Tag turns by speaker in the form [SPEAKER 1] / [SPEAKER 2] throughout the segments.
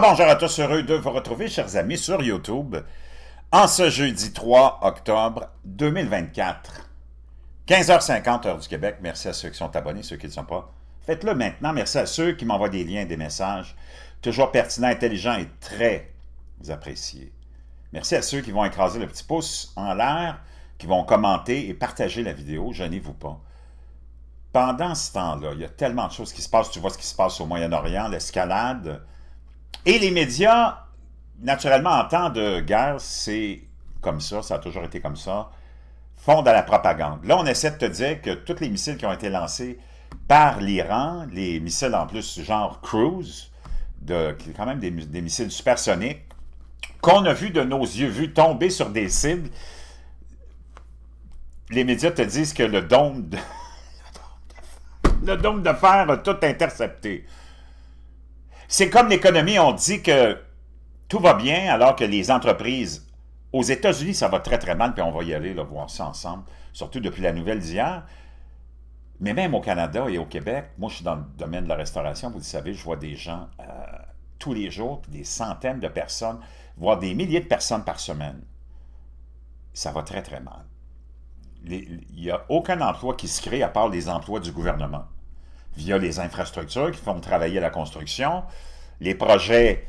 [SPEAKER 1] Ah bonjour à tous, heureux de vous retrouver, chers amis, sur YouTube, en ce jeudi 3 octobre 2024, 15h50, heure du Québec. Merci à ceux qui sont abonnés, ceux qui ne sont pas. Faites-le maintenant. Merci à ceux qui m'envoient des liens, des messages, toujours pertinents, intelligents et très appréciés. Merci à ceux qui vont écraser le petit pouce en l'air, qui vont commenter et partager la vidéo, Je n'y vous pas. Pendant ce temps-là, il y a tellement de choses qui se passent. Tu vois ce qui se passe au Moyen-Orient, l'escalade, et les médias, naturellement, en temps de guerre, c'est comme ça, ça a toujours été comme ça, font de la propagande. Là, on essaie de te dire que tous les missiles qui ont été lancés par l'Iran, les missiles en plus genre Cruise, de, qui sont quand même des, missiles supersoniques, qu'on a vu de nos yeux vus tomber sur des cibles, les médias te disent que le dôme de, fer, le dôme de fer a tout intercepté. C'est comme l'économie, on dit que tout va bien alors que les entreprises aux États-Unis, ça va très très mal, puis on va y aller voir ça ensemble, surtout depuis la nouvelle d'hier. Mais même au Canada et au Québec, moi je suis dans le domaine de la restauration, vous le savez, je vois des gens euh, tous les jours, des centaines de personnes, voire des milliers de personnes par semaine. Ça va très très mal. Il n'y a aucun emploi qui se crée à part les emplois du gouvernement via les infrastructures qui font travailler la construction, les projets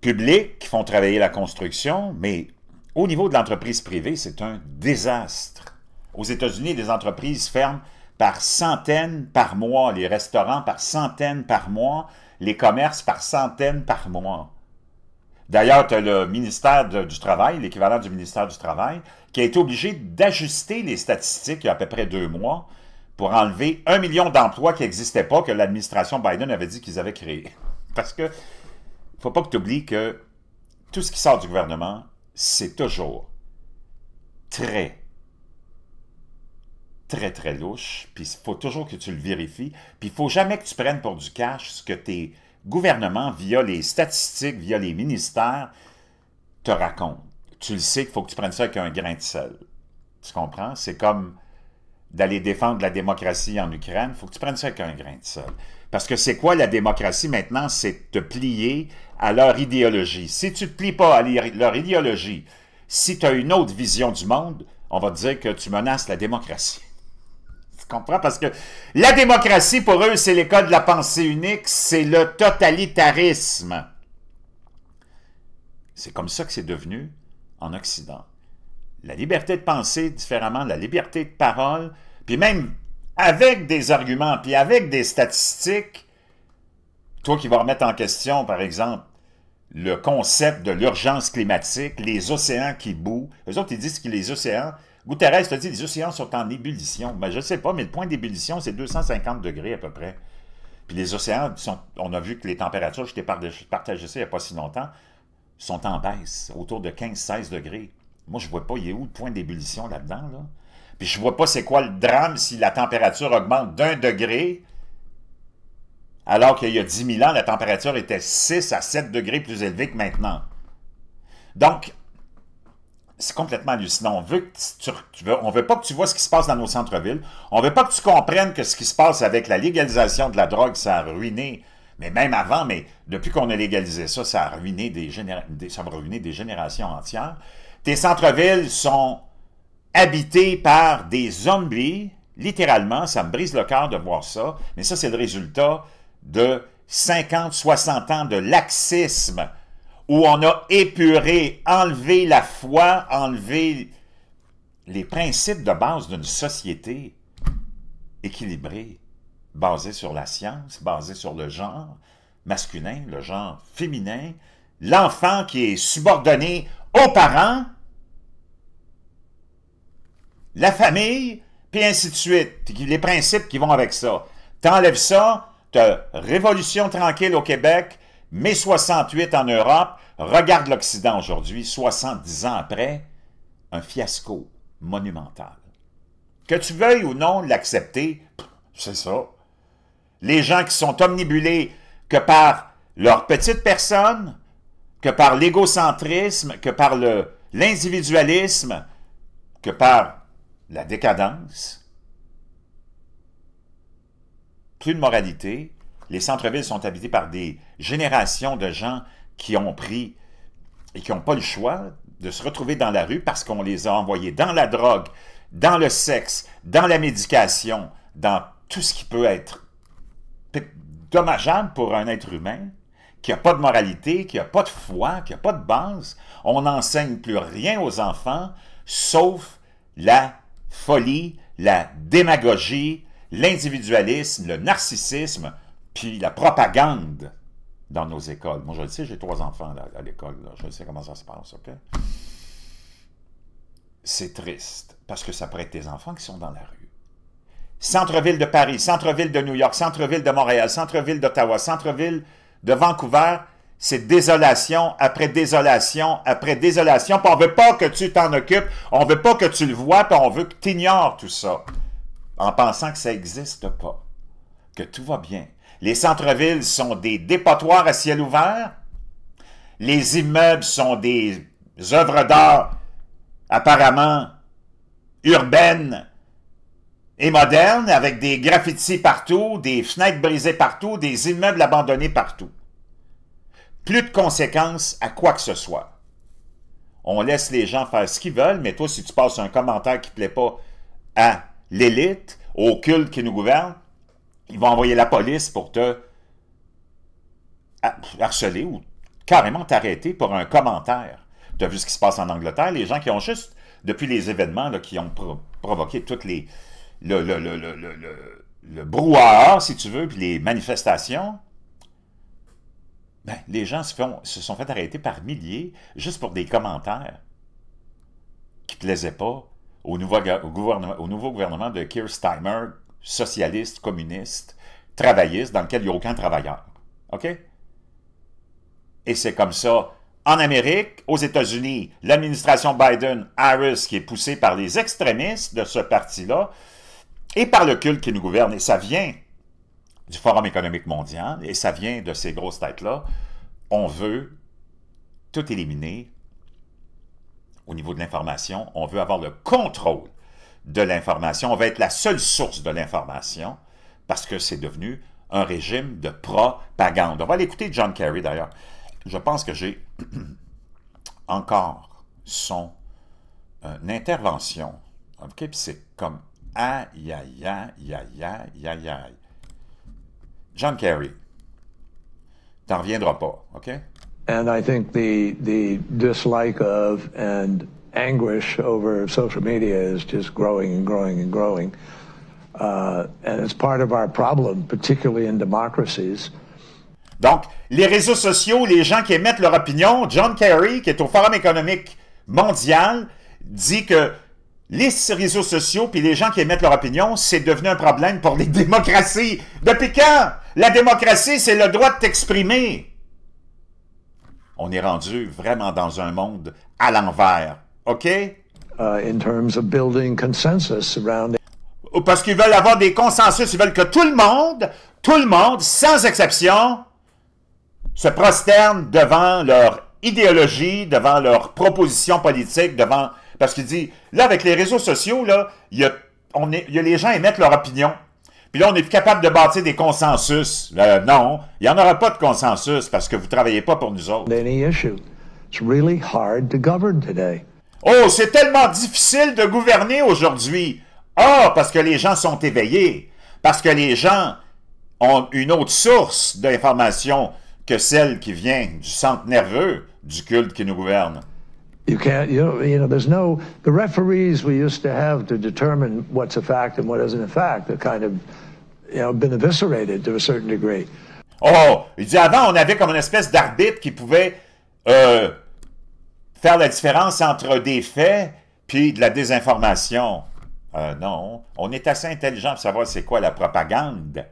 [SPEAKER 1] publics qui font travailler la construction, mais au niveau de l'entreprise privée, c'est un désastre. Aux États-Unis, des entreprises ferment par centaines par mois, les restaurants par centaines par mois, les commerces par centaines par mois. D'ailleurs, tu as le ministère du Travail, l'équivalent du ministère du Travail, qui a été obligé d'ajuster les statistiques il y a à peu près deux mois pour enlever un million d'emplois qui n'existaient pas, que l'administration Biden avait dit qu'ils avaient créé. Parce que faut pas que tu oublies que tout ce qui sort du gouvernement, c'est toujours très, très, très louche. Puis il faut toujours que tu le vérifies. Puis il faut jamais que tu prennes pour du cash ce que tes gouvernements, via les statistiques, via les ministères, te racontent. Tu le sais qu'il faut que tu prennes ça avec un grain de sel. Tu comprends? C'est comme d'aller défendre la démocratie en Ukraine, il faut que tu prennes ça avec un grain de sol. Parce que c'est quoi la démocratie maintenant? C'est te plier à leur idéologie. Si tu ne te plies pas à leur idéologie, si tu as une autre vision du monde, on va te dire que tu menaces la démocratie. Tu comprends? Parce que la démocratie, pour eux, c'est l'école de la pensée unique, c'est le totalitarisme. C'est comme ça que c'est devenu en Occident la liberté de penser différemment, la liberté de parole, puis même avec des arguments, puis avec des statistiques, toi qui vas remettre en question, par exemple, le concept de l'urgence climatique, les océans qui bouent. Eux autres, ils disent que les océans... Guterres te dit les océans sont en ébullition. Ben, je ne sais pas, mais le point d'ébullition, c'est 250 degrés à peu près. Puis les océans, on a vu que les températures, je t'ai partagé ça il n'y a pas si longtemps, sont en baisse, autour de 15-16 degrés. Moi, je ne vois pas, il a où le point d'ébullition là-dedans, là? Puis je ne vois pas c'est quoi le drame si la température augmente d'un degré, alors qu'il y a 10 000 ans, la température était 6 à 7 degrés plus élevée que maintenant. Donc, c'est complètement hallucinant. On ne on veut pas que tu vois ce qui se passe dans nos centres-villes. On veut pas que tu comprennes que ce qui se passe avec la légalisation de la drogue, ça a ruiné, mais même avant, mais depuis qu'on a légalisé ça, ça a ruiné des, ça a ruiné des générations entières. Tes centres-villes sont habités par des zombies. Littéralement, ça me brise le cœur de voir ça, mais ça, c'est le résultat de 50, 60 ans de laxisme où on a épuré, enlevé la foi, enlevé les principes de base d'une société équilibrée, basée sur la science, basée sur le genre masculin, le genre féminin, l'enfant qui est subordonné aux parents, la famille, puis ainsi de suite, les principes qui vont avec ça. T'enlèves ça, t'as révolution tranquille au Québec, mai 68 en Europe, regarde l'Occident aujourd'hui, 70 ans après, un fiasco monumental. Que tu veuilles ou non l'accepter, c'est ça. Les gens qui sont omnibulés que par leur petite personne, que par l'égocentrisme, que par l'individualisme, que par la décadence. Plus de moralité, les centres-villes sont habités par des générations de gens qui ont pris et qui n'ont pas le choix de se retrouver dans la rue parce qu'on les a envoyés dans la drogue, dans le sexe, dans la médication, dans tout ce qui peut être dommageable pour un être humain qui n'a pas de moralité, qui n'a pas de foi, qui n'a pas de base. On n'enseigne plus rien aux enfants, sauf la folie, la démagogie, l'individualisme, le narcissisme, puis la propagande dans nos écoles. Moi, je le sais, j'ai trois enfants à l'école. Je sais comment ça se passe, OK? C'est triste, parce que ça pourrait être tes enfants qui sont dans la rue. Centre-ville de Paris, centre-ville de New York, centre-ville de Montréal, centre-ville d'Ottawa, centre-ville de Vancouver, c'est désolation après désolation après désolation. Puis on veut pas que tu t'en occupes, on ne veut pas que tu le vois, on veut que tu ignores tout ça en pensant que ça n'existe pas, que tout va bien. Les centres-villes sont des dépotoirs à ciel ouvert. Les immeubles sont des œuvres d'art apparemment urbaines et moderne, avec des graffitis partout, des fenêtres brisées partout, des immeubles abandonnés partout. Plus de conséquences à quoi que ce soit. On laisse les gens faire ce qu'ils veulent, mais toi, si tu passes un commentaire qui ne plaît pas à l'élite, au culte qui nous gouverne, ils vont envoyer la police pour te harceler ou carrément t'arrêter pour un commentaire. Tu as vu ce qui se passe en Angleterre, les gens qui ont juste, depuis les événements qui ont provoqué toutes les, le, le, brouhaha, si tu veux, puis les manifestations, ben, les gens se, font, se sont fait arrêter par milliers juste pour des commentaires qui ne plaisaient pas au nouveau, gouvernement, au nouveau gouvernement de Keir socialiste, communiste, travailliste, dans lequel il n'y a aucun travailleur. OK? Et c'est comme ça en Amérique, aux États-Unis, l'administration Biden-Harris, qui est poussée par les extrémistes de ce parti-là, et par le culte qui nous gouverne. Et ça vient du Forum économique mondial, et ça vient de ces grosses têtes-là. On veut tout éliminer au niveau de l'information. On veut avoir le contrôle de l'information. On veut être la seule source de l'information parce que c'est devenu un régime de propagande. On va l'écouter John Kerry, d'ailleurs. Je pense que j'ai encore son euh, intervention. C'est comme Aïe, aïe, aïe, aïe, aïe, aïe, aïe. John Kerry. T'en reviendras pas, OK? And I think
[SPEAKER 2] the, the dislike of and anguish over social media is just growing and growing and growing. Uh, and it's part of our problem,
[SPEAKER 1] particularly in democracies. Donc, les réseaux sociaux, les gens qui émettent leur opinion, John Kerry, qui est au Forum économique mondial, dit que les réseaux sociaux puis les gens qui émettent leur opinion, c'est devenu un problème pour les démocraties. Depuis quand? La démocratie, c'est le droit de t'exprimer. On est rendu vraiment dans un monde à l'envers. OK? Uh, in terms of building consensus Parce qu'ils veulent avoir des consensus, ils veulent que tout le monde, tout le monde, sans exception, se prosterne devant leur idéologie, devant leur proposition politiques, devant parce qu'il dit, là, avec les réseaux sociaux, là, on est, les gens émettent leur opinion. Puis là, on est capable de bâtir des consensus. Euh, non, il n'y en aura pas de consensus parce que vous ne travaillez pas pour nous autres. Oh, c'est tellement difficile de gouverner aujourd'hui. Ah, parce que les gens sont éveillés. Parce que les gens ont une autre source d'information que celle qui vient du centre nerveux du culte qui nous gouverne.
[SPEAKER 2] You can't, you know, you know, there's no, the referees we used to have to determine what's a fact and what isn't a fact have kind of, you know, been eviscerated
[SPEAKER 1] to a certain degree. Oh, il dit avant, on avait comme une espèce d'arbitre qui pouvait euh, faire la différence entre des faits puis de la désinformation. Euh, non, on est assez intelligent pour savoir c'est quoi la propagande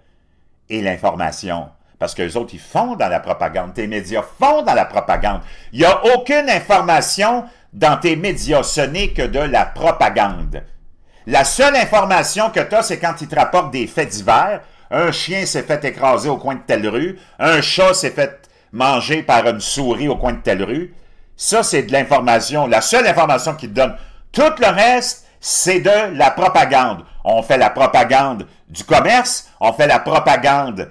[SPEAKER 1] et l'information. Parce que les autres, ils font dans la propagande. Tes médias font dans la propagande. Il n'y a aucune information dans tes médias. Ce n'est que de la propagande. La seule information que tu as, c'est quand ils te rapportent des faits divers. Un chien s'est fait écraser au coin de telle rue. Un chat s'est fait manger par une souris au coin de telle rue. Ça, c'est de l'information. La seule information qu'ils te donnent. Tout le reste, c'est de la propagande. On fait la propagande du commerce, on fait la propagande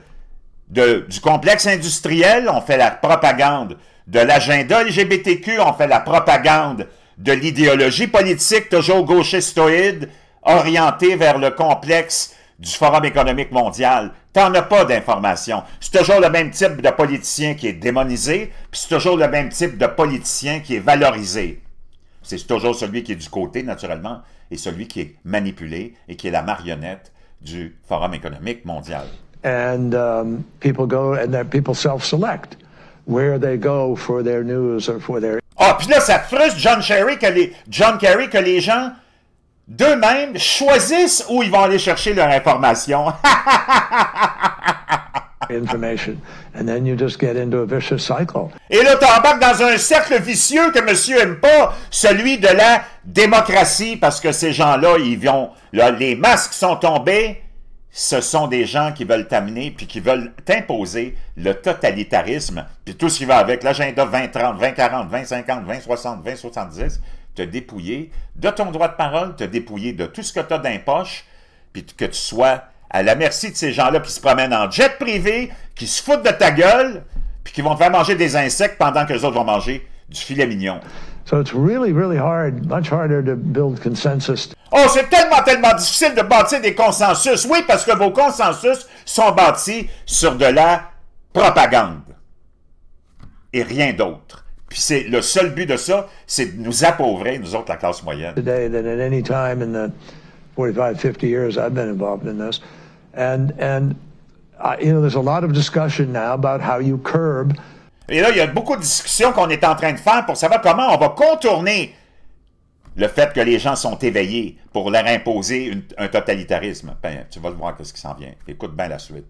[SPEAKER 1] du complexe industriel, on fait la propagande de l'agenda LGBTQ, on fait la propagande de l'idéologie politique toujours gauchistoïde, orientée vers le complexe du Forum économique mondial. T'en as pas d'informations. C'est toujours le même type de politicien qui est démonisé, puis c'est toujours le même type de politicien qui est valorisé. C'est toujours celui qui est du côté, naturellement, et celui qui est manipulé et qui est la marionnette du Forum économique mondial
[SPEAKER 2] and um, people go and that people self-select where they go for their
[SPEAKER 1] news or for their. Ah, puis là, ça frustre John Kerry que les John Kerry que les gens d'eux-mêmes choisissent où ils vont aller chercher leur information.
[SPEAKER 2] information. And then you just get into a vicious cycle.
[SPEAKER 1] Et là, t'embarques dans un cercle vicieux que monsieur aime pas, celui de la démocratie, parce que ces gens-là, ils vont, là, les masques sont tombés, ce sont des gens qui veulent t'amener puis qui veulent t'imposer le totalitarisme puis tout ce qui va avec l'agenda 2030, 2040, 2050, 2060, 2070, te dépouiller de ton droit de parole, te dépouiller de tout ce que tu as dans les puis que tu sois à la merci de ces gens-là qui se promènent en jet privé, qui se foutent de ta gueule, puis qui vont te faire manger des insectes pendant que les autres vont manger du filet mignon.
[SPEAKER 2] So it's really, really hard, much harder to build consensus.
[SPEAKER 1] Oh, c'est tellement, tellement difficile de bâtir des consensus. Oui, parce que vos consensus sont bâtis sur de la propagande et rien d'autre. Puis c'est le seul but de ça, c'est de nous appauvrir, nous autres, la classe moyenne. Today, than at any time
[SPEAKER 2] in the 45, 50 years I've been involved in this, and and uh, you know, there's a lot of discussion now about how you curb Et là,
[SPEAKER 1] il y a beaucoup de discussions qu'on est en train de faire pour savoir comment on va contourner le fait que les gens sont éveillés pour leur imposer un totalitarisme. Ben, tu vas voir qu'est-ce qui s'en vient. Écoute bien la suite.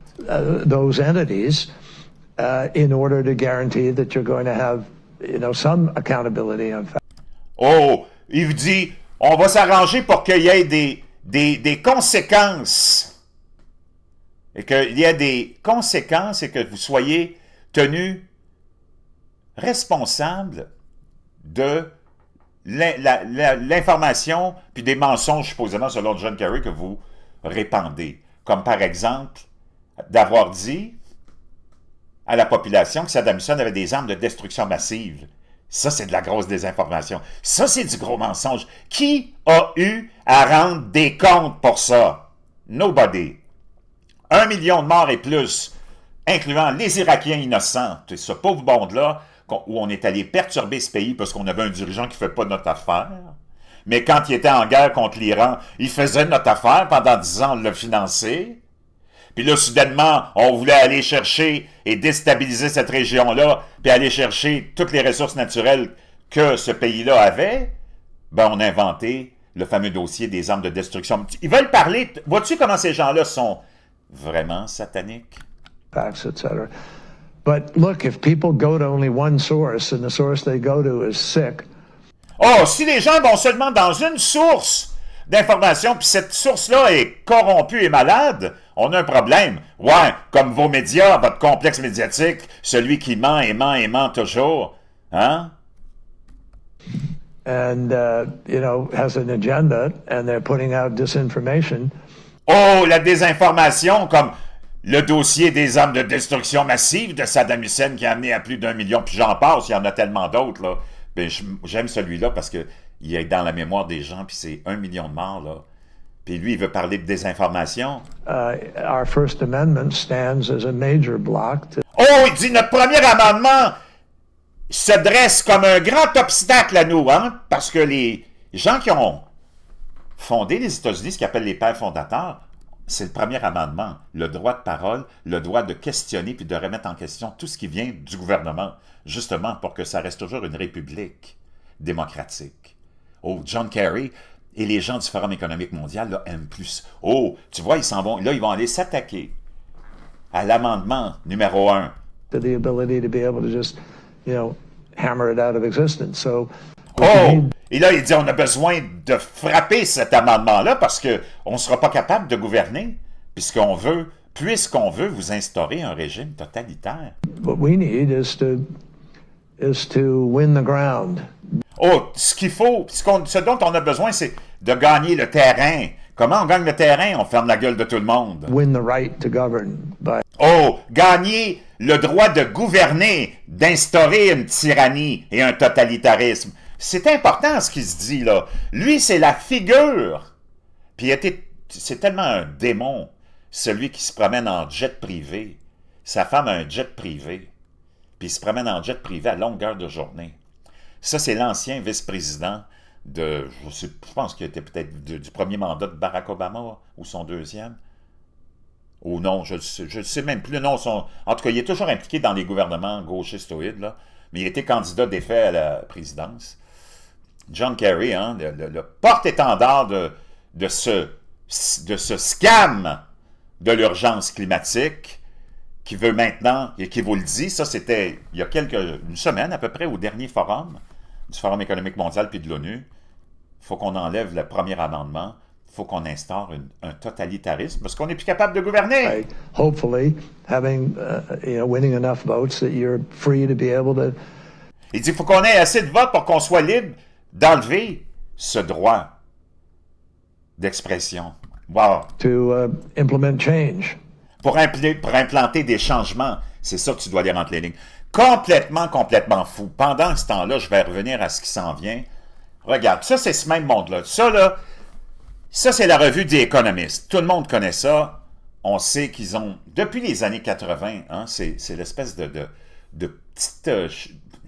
[SPEAKER 1] Oh, il dit, on va s'arranger pour qu'il y ait des, des, des conséquences. Et qu'il y ait des conséquences et que vous soyez tenus responsable de l'information puis des mensonges, supposément, selon John Kerry, que vous répandez. Comme par exemple, d'avoir dit à la population que Saddam Hussein avait des armes de destruction massive. Ça, c'est de la grosse désinformation. Ça, c'est du gros mensonge. Qui a eu à rendre des comptes pour ça? Nobody. Un million de morts et plus, incluant les Irakiens innocents. Ce pauvre monde-là, où on est allé perturber ce pays parce qu'on avait un dirigeant qui ne fait pas notre affaire. Mais quand il était en guerre contre l'Iran, il faisait notre affaire pendant dix ans, on l'a financé. Puis là, soudainement, on voulait aller chercher et déstabiliser cette région-là, puis aller chercher toutes les ressources naturelles que ce pays-là avait. Ben, on a inventé le fameux dossier des armes de destruction. Ils veulent parler. Vois-tu comment ces gens-là sont vraiment sataniques? etc.
[SPEAKER 2] But look, Oh,
[SPEAKER 1] si les gens vont seulement dans une source d'information, puis cette source-là est corrompue et malade, on a un problème. Ouais, comme vos médias, votre complexe médiatique, celui qui ment et ment et ment toujours. Hein? And,
[SPEAKER 2] uh, you know, has an agenda, and they're putting out disinformation.
[SPEAKER 1] Oh, la désinformation, comme le dossier des armes de destruction massive de Saddam Hussein qui a amené à plus d'un million, puis j'en parle il y en a tellement d'autres, là. Ben, j'aime celui-là parce qu'il est dans la mémoire des gens, puis c'est un million de morts, là. Puis lui, il veut parler de désinformation. Oh, il dit notre premier amendement se dresse comme un grand obstacle à nous, hein, parce que les gens qui ont fondé les États-Unis, ce qu'ils appellent les pères fondateurs, c'est le premier amendement, le droit de parole, le droit de questionner puis de remettre en question tout ce qui vient du gouvernement, justement pour que ça reste toujours une république démocratique. Oh, John Kerry et les gens du Forum économique mondial là, aiment plus. Oh, tu vois, ils s'en vont, là, ils vont aller s'attaquer à l'amendement numéro un. Oh! Et là, il dit on a besoin de frapper cet amendement-là parce qu'on ne sera pas capable de gouverner, puisqu'on veut, puisqu'on veut vous instaurer un régime totalitaire.
[SPEAKER 2] we need to, to
[SPEAKER 1] win the ground. Oh, ce qu'il faut, ce, dont on a besoin, c'est de gagner le terrain. Comment on gagne le terrain? On ferme la gueule de tout le monde. Oh, gagner le droit de gouverner, d'instaurer une tyrannie et un totalitarisme. C'est important ce qu'il se dit, là. Lui, c'est la figure. Puis c'est tellement un démon, celui qui se promène en jet privé. Sa femme a un jet privé. Puis il se promène en jet privé à longueur de journée. Ça, c'est l'ancien vice-président de, je, pense qu'il était peut-être du premier mandat de Barack Obama ou son deuxième. Ou non, je ne sais même plus. Non, son, en tout cas, il est toujours impliqué dans les gouvernements gauchistes, là mais il était candidat d'effet à la présidence. John Kerry, hein, le, porte-étendard de, ce, scam de l'urgence climatique, qui veut maintenant, et qui vous le dit, ça c'était il y a quelques, semaines semaine à peu près, au dernier forum, du Forum économique mondial puis de l'ONU, il faut qu'on enlève le premier amendement, il faut qu'on instaure un totalitarisme parce qu'on n'est plus capable de gouverner. Il dit faut qu'on ait assez de votes pour qu'on soit libre d'enlever ce droit d'expression. Wow. Uh, pour, implanter des changements, c'est ça que tu dois dire entre les lignes. Complètement, complètement fou. Pendant ce temps-là, je vais revenir à ce qui s'en vient. Regarde, ça, c'est ce même monde-là. Ça, là, ça, c'est la revue des économistes. Tout le monde connaît ça. On sait qu'ils ont, depuis les années 80, hein, c'est l'espèce de, petite euh,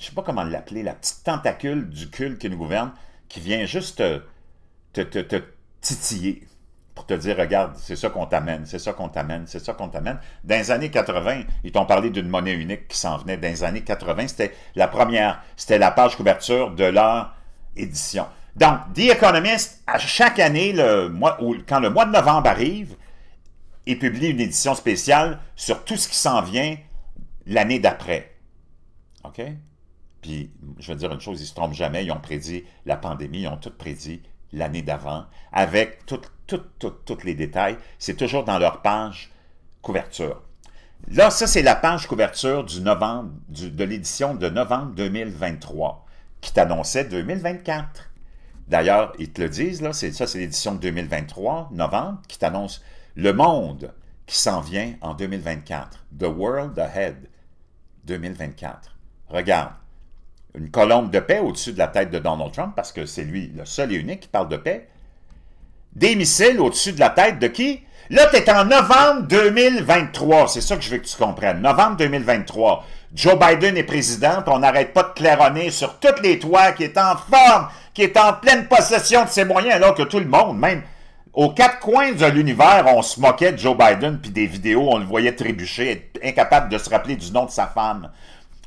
[SPEAKER 1] je sais pas comment l'appeler, la petite tentacule du culte qui nous gouverne, qui vient juste te, titiller pour te dire, regarde, c'est ça qu'on t'amène, c'est ça qu'on t'amène, c'est ça qu'on t'amène. Dans les années 80, ils t'ont parlé d'une monnaie unique qui s'en venait. Dans les années 80, c'était la première, c'était la page couverture de leur édition. Donc, The Economist, à chaque année, le mois, quand le mois de novembre arrive, il publie une édition spéciale sur tout ce qui s'en vient l'année d'après. OK? Puis, je veux dire une chose, ils se trompent jamais. Ils ont prédit la pandémie, ils ont tout prédit l'année d'avant, avec tous les détails. C'est toujours dans leur page couverture. Là, ça, c'est la page couverture du novembre, de l'édition de novembre 2023, qui t'annonçait 2024. D'ailleurs, ils te le disent, là, ça, c'est l'édition 2023, novembre, qui t'annonce le monde qui s'en vient en 2024. The World Ahead 2024. Regarde, une colombe de paix au-dessus de la tête de Donald Trump, parce que c'est lui le seul et unique qui parle de paix. Des missiles au-dessus de la tête de qui? Là, tu es en novembre 2023. C'est ça que je veux que tu comprennes. Novembre 2023. Joe Biden est président, on n'arrête pas de claironner sur toutes les toits, qui est en forme, qui est en pleine possession de ses moyens, alors que tout le monde, même aux quatre coins de l'univers, on se moquait de Joe Biden, puis des vidéos, on le voyait trébucher, incapable de se rappeler du nom de sa femme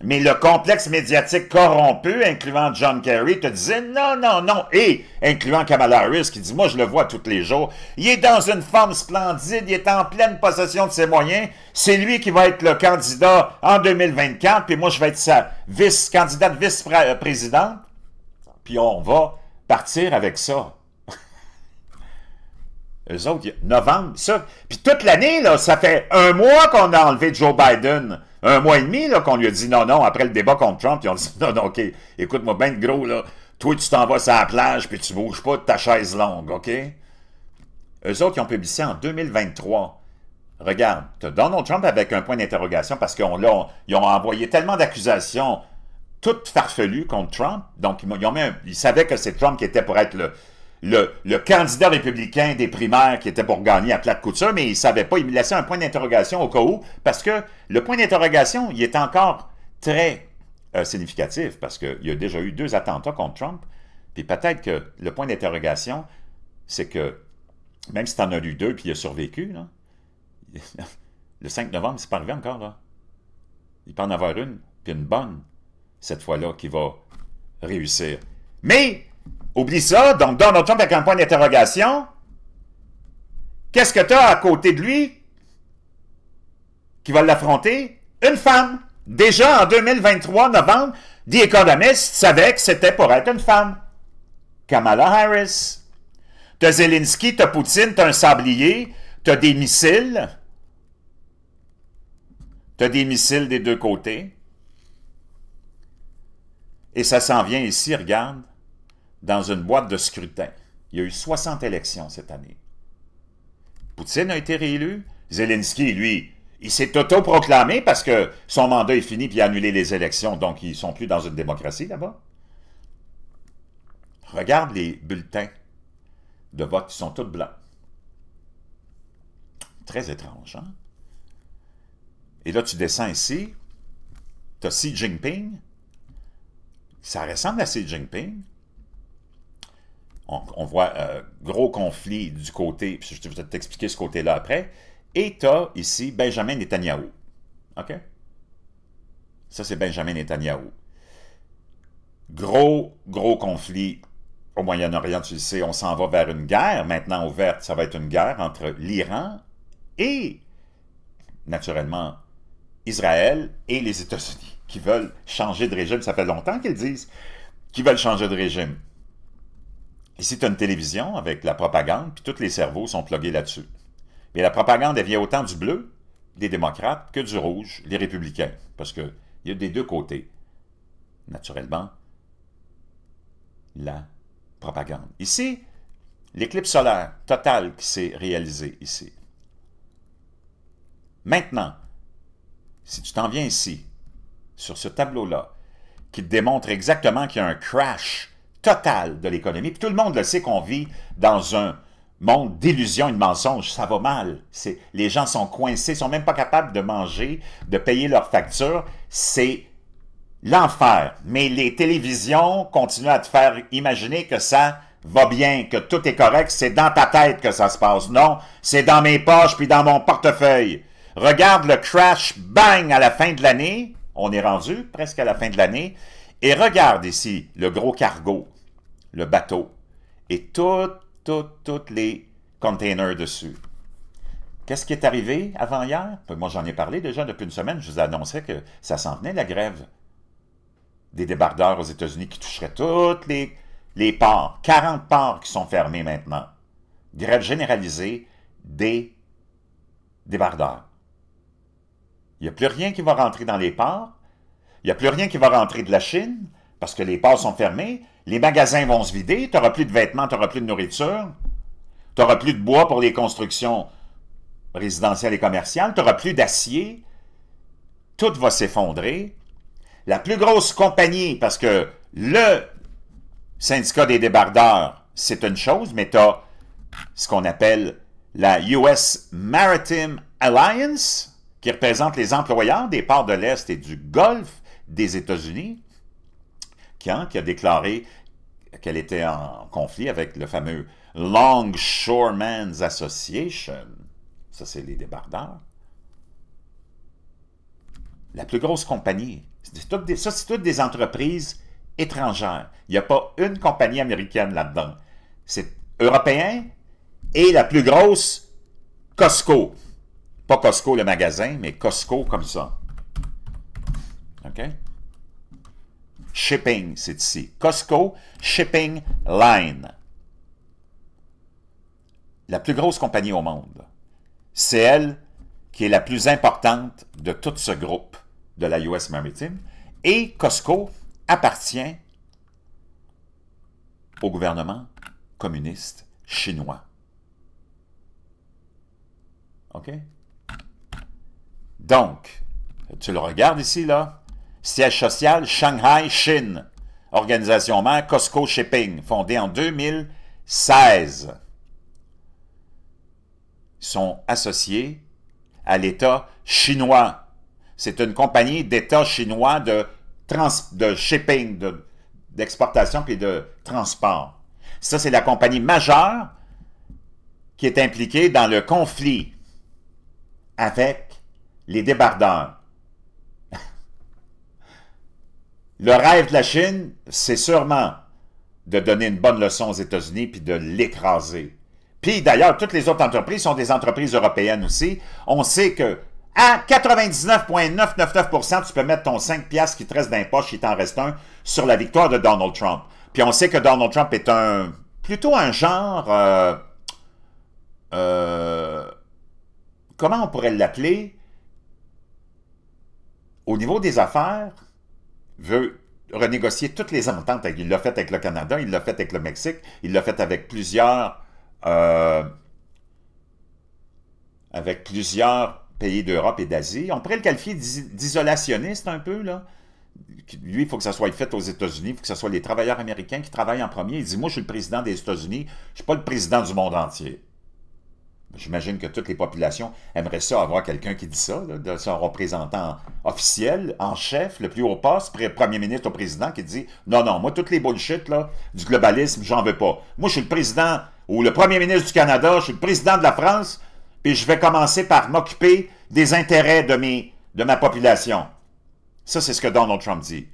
[SPEAKER 1] mais le complexe médiatique corrompu, incluant John Kerry, te disait non, non, non, et incluant Kamala Harris, qui dit, moi je le vois tous les jours, il est dans une forme splendide, il est en pleine possession de ses moyens, c'est lui qui va être le candidat en 2024, puis moi je vais être sa vice-candidate vice-présidente, puis on va partir avec ça. Eux autres, novembre, ça. Puis toute l'année, là, ça fait un mois qu'on a enlevé Joe Biden un mois et demi qu'on lui a dit non, non, après le débat contre Trump, ils ont dit non, non, OK, écoute-moi bien gros, toi, tu t'en vas à la plage puis tu bouges pas de ta chaise longue, OK? Eux autres, qui ont publié en 2023. Regarde, as Donald Trump avec un point d'interrogation parce qu'ils ont envoyé tellement d'accusations toutes farfelues contre Trump. Donc, ils, savaient que c'est Trump qui était pour être le, le, candidat républicain des primaires qui était pour gagner à plate couture, mais il ne savait pas, il laissait un point d'interrogation au cas où, parce que le point d'interrogation, il est encore très euh, significatif, parce qu'il y a déjà eu deux attentats contre Trump, puis peut-être que le point d'interrogation, c'est que même si tu en as eu deux, puis il a survécu, le 5 novembre, c'est pas arrivé encore, là. Il peut en avoir une, puis une bonne, cette fois-là, qui va réussir. Mais Oublie ça. Donc, Donald Trump avec un point d'interrogation. Qu'est-ce que tu as à côté de lui qui va l'affronter? Une femme. Déjà en 2023, novembre, The Economist savait que c'était pour être une femme. Kamala Harris. T'as Zelensky, t'as Poutine, t'as un sablier, t'as des missiles. T'as des missiles des deux côtés. Et ça s'en vient ici, regarde dans une boîte de scrutin. Il y a eu 60 élections cette année. Poutine a été réélu. Zelensky, lui, il s'est autoproclamé parce que son mandat est fini puis il a annulé les élections, donc ils ne sont plus dans une démocratie là-bas. Regarde les bulletins de vote qui sont tous blancs. Très étrange, hein? Et là, tu descends ici, tu as Xi Jinping. Ça ressemble à Xi Jinping, on, voit un euh, gros conflit du côté, puis je vais t'expliquer ce côté-là après, et tu as ici Benjamin Netanyahu. OK? Ça, c'est Benjamin Netanyahu. Gros, gros conflit au Moyen-Orient, tu sais, on s'en va vers une guerre maintenant ouverte. Ça va être une guerre entre l'Iran et, naturellement, Israël et les États-Unis qui veulent changer de régime. Ça fait longtemps qu'ils disent qui veulent changer de régime. Ici, tu as une télévision avec la propagande, puis tous les cerveaux sont plugués là-dessus. Mais la propagande, elle vient autant du bleu, des démocrates, que du rouge, les républicains. Parce qu'il y a des deux côtés. Naturellement, la propagande. Ici, l'éclipse solaire totale qui s'est réalisée ici. Maintenant, si tu t'en viens ici, sur ce tableau-là, qui démontre exactement qu'il y a un crash Total de l'économie. Puis tout le monde le sait qu'on vit dans un monde d'illusions et de mensonges. Ça va mal. Les gens sont coincés, sont même pas capables de manger, de payer leurs factures. C'est l'enfer. Mais les télévisions continuent à te faire imaginer que ça va bien, que tout est correct, c'est dans ta tête que ça se passe. Non, c'est dans mes poches puis dans mon portefeuille. Regarde le crash, bang, à la fin de l'année. On est rendu presque à la fin de l'année. Et regarde ici le gros cargo le bateau et tous toutes les containers dessus. Qu'est-ce qui est arrivé avant hier? Ben, moi, j'en ai parlé déjà depuis une semaine. Je vous annonçais que ça s'en venait, la grève des débardeurs aux États-Unis qui toucherait toutes les, les ports. 40 ports qui sont fermés maintenant. Grève généralisée des débardeurs. Il n'y a plus rien qui va rentrer dans les ports. Il n'y a plus rien qui va rentrer de la Chine parce que les ports sont fermés les magasins vont se vider, tu n'auras plus de vêtements, tu n'auras plus de nourriture, tu n'auras plus de bois pour les constructions résidentielles et commerciales, tu n'auras plus d'acier, tout va s'effondrer. La plus grosse compagnie, parce que le syndicat des débardeurs, c'est une chose, mais tu as ce qu'on appelle la US Maritime Alliance, qui représente les employeurs des ports de l'Est et du Golfe des États-Unis, qui a déclaré qu'elle était en conflit avec le fameux Longshoremen's Association. Ça, c'est les débardeurs. La plus grosse compagnie. ça, c'est toutes des entreprises étrangères. Il n'y a pas une compagnie américaine là-dedans. C'est européen et la plus grosse, Costco. Pas Costco le magasin, mais Costco comme ça. OK? Shipping, c'est ici. Costco Shipping Line. La plus grosse compagnie au monde. C'est elle qui est la plus importante de tout ce groupe de la US Maritime. Et Costco appartient au gouvernement communiste chinois. OK? Donc, tu le regardes ici, là siège social Shanghai, Chine, organisation mère Costco Shipping, fondée en 2016. Ils sont associés à l'État chinois. C'est une compagnie d'État chinois de, de shipping, d'exportation et de transport. Ça, c'est la compagnie majeure qui est impliquée dans le conflit avec les débardeurs. Le rêve de la Chine, c'est sûrement de donner une bonne leçon aux États-Unis puis de l'écraser. Puis d'ailleurs, toutes les autres entreprises sont des entreprises européennes aussi. On sait que à 99,999%, tu peux mettre ton 5 piastres qui te reste d'un poche, il t'en reste un, sur la victoire de Donald Trump. Puis on sait que Donald Trump est un plutôt un genre... Euh, euh, comment on pourrait l'appeler? Au niveau des affaires, veut renégocier toutes les ententes. Il l'a fait avec le Canada, il l'a fait avec le Mexique, il l'a fait avec plusieurs, euh, avec plusieurs pays d'Europe et d'Asie. On pourrait le qualifier d'isolationniste un peu, là. Lui, il faut que ça soit fait aux États-Unis, il faut que ce soit les travailleurs américains qui travaillent en premier. Il dit, moi, je suis le président des États-Unis, je ne suis pas le président du monde entier. J'imagine que toutes les populations aimeraient ça avoir quelqu'un qui dit ça, de son représentant officiel, en chef, le plus haut poste, premier ministre au président, qui dit Non, non, moi, toutes les bullshit là, du globalisme, j'en veux pas. Moi, je suis le président ou le premier ministre du Canada, je suis le président de la France, puis je vais commencer par m'occuper des intérêts de, mes, de ma population. Ça, c'est ce que Donald Trump dit.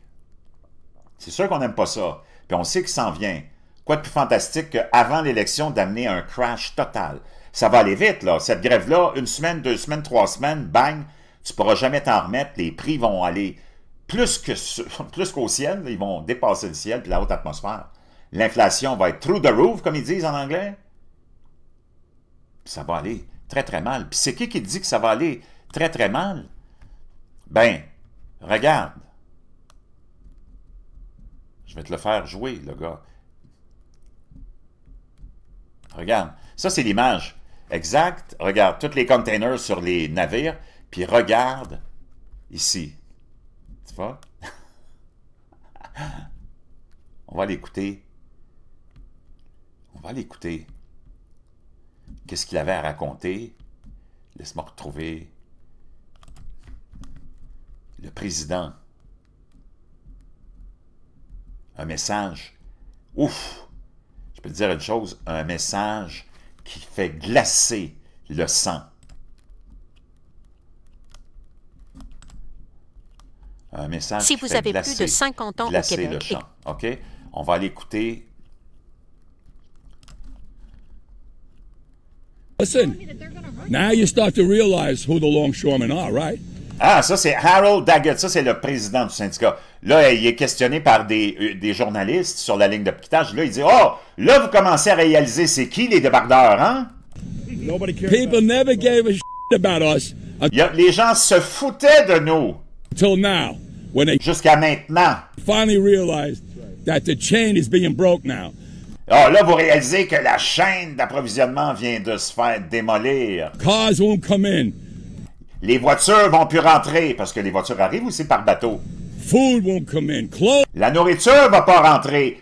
[SPEAKER 1] C'est sûr qu'on n'aime pas ça. Puis on sait qu'il s'en vient. Quoi de plus fantastique qu'avant l'élection d'amener un crash total? ça va aller vite, là. Cette grève-là, une semaine, deux semaines, trois semaines, bang, tu pourras jamais t'en remettre. Les prix vont aller plus que plus qu'au ciel, ils vont dépasser le ciel puis la haute atmosphère. L'inflation va être through the roof, comme ils disent en anglais. Ça va aller très, très mal. Puis c'est qui qui dit que ça va aller très, très mal? Ben, regarde. Je vais te le faire jouer, le gars. Regarde. Ça, c'est l'image Exact. Regarde, tous les containers sur les navires, puis regarde ici. Tu vois? On va l'écouter. On va l'écouter. Qu'est-ce qu'il avait à raconter? Laisse-moi retrouver le président. Un message. Ouf! Je peux te dire une chose, un message qui fait glacer le sang. Un message si qui vous fait avez glacer, plus de 50 ans Le sang, OK? On va l'écouter.
[SPEAKER 2] Listen, now you start to realize who the longshoremen are, right?
[SPEAKER 1] Ah, ça, c'est Harold Daggett. Ça, c'est le président du syndicat. Là, il est questionné par des, euh, des journalistes sur la ligne de piquetage. Là, il dit Oh, là, vous commencez à réaliser c'est qui les débardeurs, hein les gens se foutaient de nous. Jusqu'à maintenant. Finally Ah, là, vous réalisez que la chaîne d'approvisionnement vient de se faire démolir. Cars won't come les voitures vont plus rentrer parce que les voitures arrivent aussi par bateau. La nourriture va pas rentrer.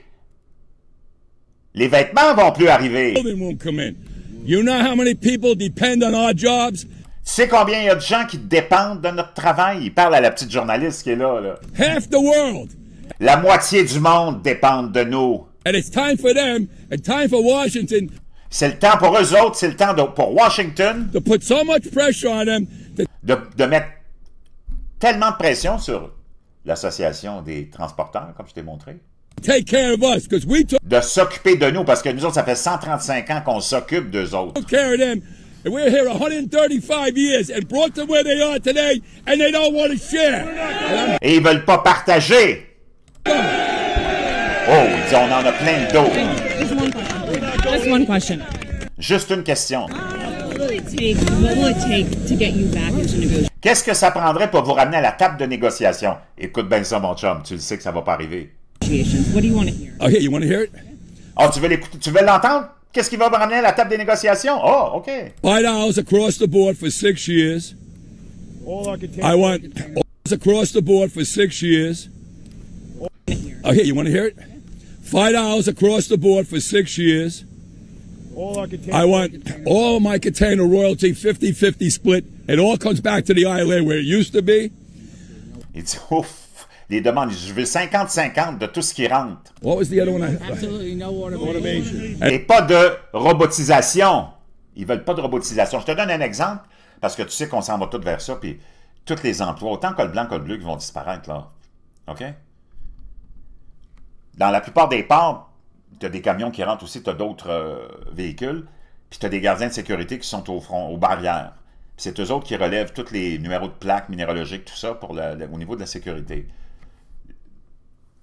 [SPEAKER 1] Les vêtements vont plus arriver. Tu sais C'est combien il y a de gens qui dépendent de notre travail? Il parle à la petite journaliste qui est là. là. La moitié du monde dépend de nous. C'est le temps pour eux autres, c'est le temps pour Washington. de de, mettre tellement de pression sur l'association des transporteurs, comme je t'ai montré. de s'occuper de nous, parce que nous autres, ça fait 135 ans qu'on s'occupe d'eux autres. Et ils veulent pas partager. Oh, ils on en a plein d'autres. Just question. Juste une question. Qu'est-ce que ça prendrait pour vous ramener à la table de négociation? Écoute bien ça, mon chum, tu le sais que ça va pas arriver. Oh, you want hear it? Oh, tu veux l'écouter, tu veux l'entendre? Qu'est-ce qui va me ramener à la table des négociations? Oh, ah, OK.
[SPEAKER 2] Five across the board for six years. I want across the board for six years. Okay, you want to hear it? Five hours across the board for six years. I want
[SPEAKER 1] all my container royalty 50 50 split. It all comes back to the ILA where it used to be. Il dit, ouf, les demandes, je veux 50-50 de tout ce qui rentre. Et pas de robotisation. Ils ne veulent pas de robotisation. Je te donne un exemple, parce que tu sais qu'on s'en va tous vers ça, puis tous les emplois, autant que le blanc que le bleu, qui vont disparaître, là. OK? Dans la plupart des ports, tu as des camions qui rentrent aussi, tu as d'autres euh, véhicules, puis tu as des gardiens de sécurité qui sont au front, aux barrières. C'est eux autres qui relèvent tous les numéros de plaques minéralogiques, tout ça, pour au niveau de la sécurité.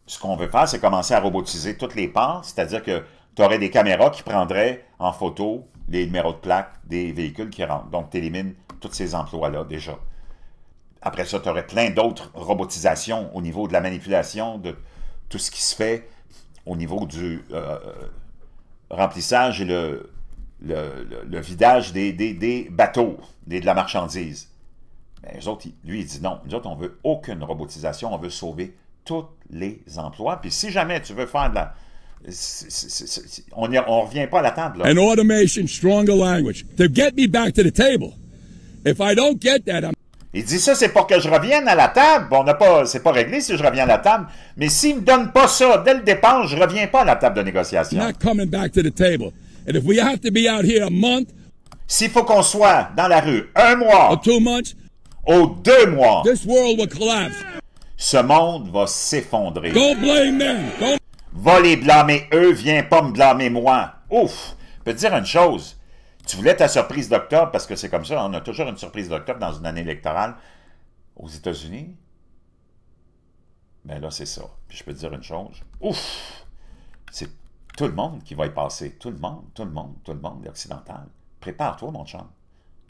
[SPEAKER 1] Ce qu'on veut faire, c'est commencer à robotiser toutes les parts, c'est-à-dire que tu aurais des caméras qui prendraient en photo les numéros de plaques des véhicules qui rentrent. Donc, tu élimines tous ces emplois-là déjà. Après ça, tu aurais plein d'autres robotisations au niveau de la manipulation, de tout ce qui se fait au niveau du euh, euh, remplissage et le, le, vidage des, des, bateaux, des, de la marchandise. Mais les autres, lui, il dit non. Nous autres, on veut aucune robotisation, on veut sauver tous les emplois. Puis si jamais tu veux faire de la... on ne revient pas à la table.
[SPEAKER 2] automation, stronger
[SPEAKER 1] language, to get me back to the table. If I don't get that, il dit ça, c'est pour que je revienne à la table. Bon, on pas, c'est pas réglé si je reviens à la table. Mais s'il me donne pas ça dès le départ, je reviens pas à la table de négociation. S'il faut qu'on soit dans la rue un mois, ou deux mois, ce monde va s'effondrer. Va les blâmer eux, viens pas me blâmer moi. Ouf, je peux dire une chose. Tu voulais ta surprise d'octobre, parce que c'est comme ça, on a toujours une surprise d'octobre dans une année électorale aux États-Unis. Mais ben là, c'est ça. Puis je peux te dire une chose. Ouf! C'est tout le monde qui va y passer. Tout le monde, tout le monde, tout le monde occidental. Prépare-toi, mon chum.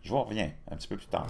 [SPEAKER 1] Je vous reviens un petit peu plus tard.